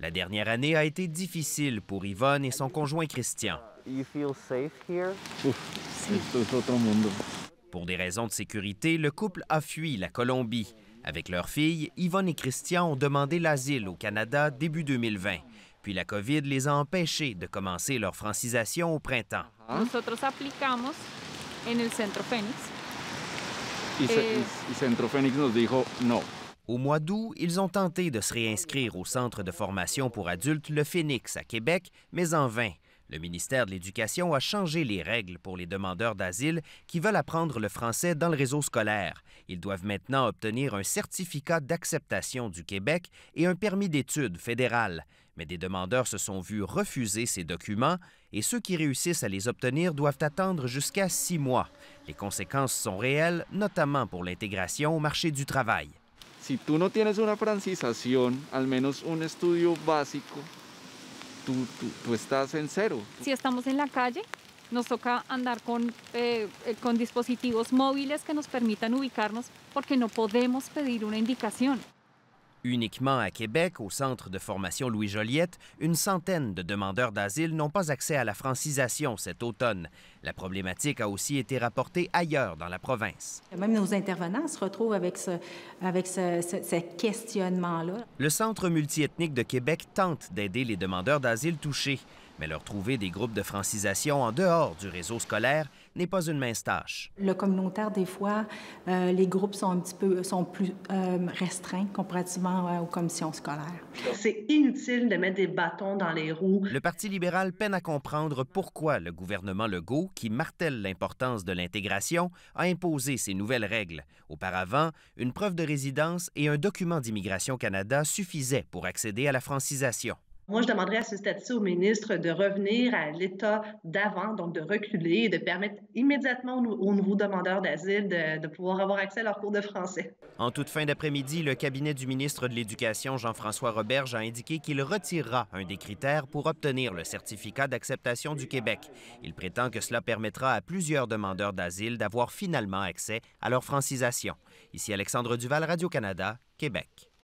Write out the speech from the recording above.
La dernière année a été difficile pour Yvonne et son conjoint Christian. Pour des raisons de sécurité, le couple a fui la Colombie. Avec leur fille, Yvonne et Christian ont demandé l'asile au Canada début 2020. Puis la COVID les a empêchés de commencer leur francisation au printemps. Nosotros Centro Centro au mois d'août, ils ont tenté de se réinscrire au centre de formation pour adultes Le Phoenix à Québec, mais en vain. Le ministère de l'Éducation a changé les règles pour les demandeurs d'asile qui veulent apprendre le français dans le réseau scolaire. Ils doivent maintenant obtenir un certificat d'acceptation du Québec et un permis d'études fédéral. Mais des demandeurs se sont vus refuser ces documents et ceux qui réussissent à les obtenir doivent attendre jusqu'à six mois. Les conséquences sont réelles, notamment pour l'intégration au marché du travail. si tú no tienes una francización, al menos un estudio básico, tú, estás en cero. Si estamos en la calle, nos toca andar con eh, dispositivos móviles que nos permitan ubicarnos porque no podemos pedir una indicación. Uniquement à Québec, au centre de formation Louis Joliette, une centaine de demandeurs d'asile n'ont pas accès à la francisation cet automne. La problématique a aussi été rapportée ailleurs dans la province. Même nos intervenants se retrouvent avec ce, avec ce, questionnement-là. Le Centre multiethnique de Québec tente d'aider les demandeurs d'asile touchés. Mais leur trouver des groupes de francisation en dehors du réseau scolaire n'est pas une mince tâche. Le communautaire, des fois, euh, les groupes sont petit sont plus euh, restreints comparativement euh, aux commissions scolaires. C'est inutile de mettre des bâtons dans les roues. Le Parti libéral peine à comprendre pourquoi le gouvernement Legault, qui martèle l'importance de l'intégration, a imposé ces nouvelles règles. Auparavant, une preuve de résidence et un document d'immigration Canada suffisaient pour accéder à la francisation. Moi, je demanderais à ce statut au ministre de revenir à l'état d'avant, donc de reculer et de permettre immédiatement aux nouveaux demandeurs d'asile de, de, pouvoir avoir accès à leur cours de français. En toute fin d'après-midi, le cabinet du ministre de l'Éducation, Jean-François Roberge, a indiqué qu'il retirera un des critères pour obtenir le certificat d'acceptation du Québec. Il prétend que cela permettra à plusieurs demandeurs d'asile d'avoir finalement accès à leur francisation. Ici Alexandre Duval, Radio-Canada, Québec.